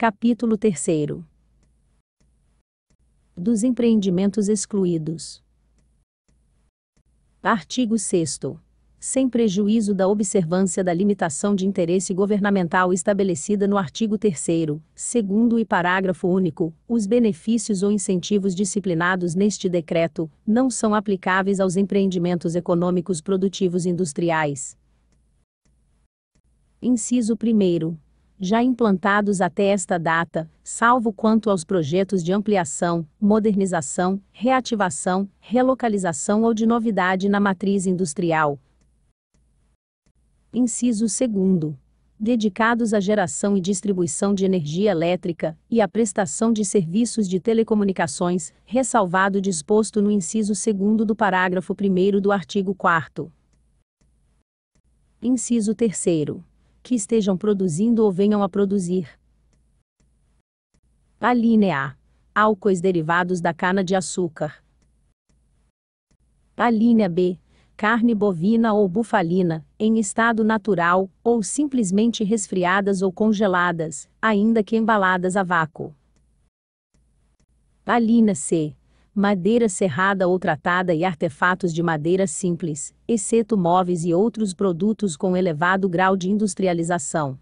Capítulo 3 Dos empreendimentos excluídos. Artigo 6. Sem prejuízo da observância da limitação de interesse governamental estabelecida no artigo 3, segundo e parágrafo único, os benefícios ou incentivos disciplinados neste decreto não são aplicáveis aos empreendimentos econômicos produtivos industriais. Inciso 1 já implantados até esta data, salvo quanto aos projetos de ampliação, modernização, reativação, relocalização ou de novidade na matriz industrial. Inciso 2 dedicados à geração e distribuição de energia elétrica e à prestação de serviços de telecomunicações, ressalvado o disposto no inciso 2 do parágrafo 1 do artigo 4. Inciso 3 que estejam produzindo ou venham a produzir. Alínea A. Álcoois derivados da cana-de-açúcar. Alínea B. Carne bovina ou bufalina, em estado natural, ou simplesmente resfriadas ou congeladas, ainda que embaladas a vácuo. Alínea C madeira serrada ou tratada e artefatos de madeira simples, exceto móveis e outros produtos com elevado grau de industrialização.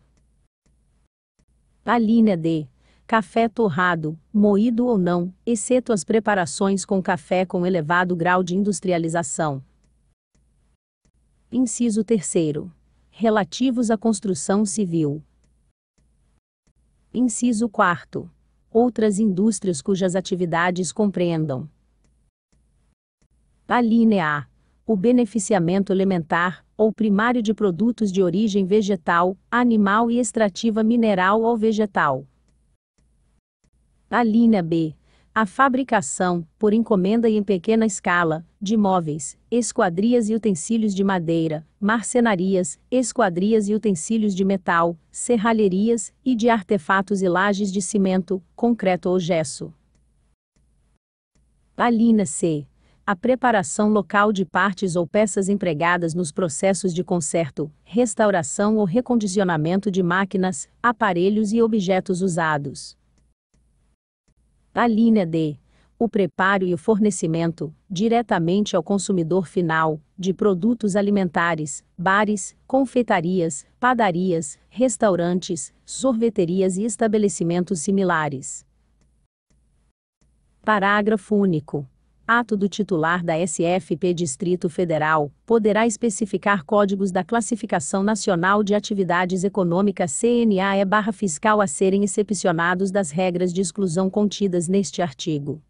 A linha D. Café torrado, moído ou não, exceto as preparações com café com elevado grau de industrialização. Inciso 3. Relativos à construção civil. Inciso 4 outras indústrias cujas atividades compreendam a linha A, o beneficiamento elementar ou primário de produtos de origem vegetal, animal e extrativa mineral ou vegetal. A linha B, a fabricação, por encomenda e em pequena escala, de móveis, esquadrias e utensílios de madeira, marcenarias, esquadrias e utensílios de metal, serralherias e de artefatos e lajes de cimento, concreto ou gesso. Alina C. A preparação local de partes ou peças empregadas nos processos de conserto, restauração ou recondicionamento de máquinas, aparelhos e objetos usados. A linha D. O preparo e o fornecimento, diretamente ao consumidor final, de produtos alimentares, bares, confeitarias, padarias, restaurantes, sorveterias e estabelecimentos similares. Parágrafo único ato do titular da SFP Distrito Federal, poderá especificar códigos da Classificação Nacional de Atividades Econômicas CNAE-Fiscal a serem excepcionados das regras de exclusão contidas neste artigo.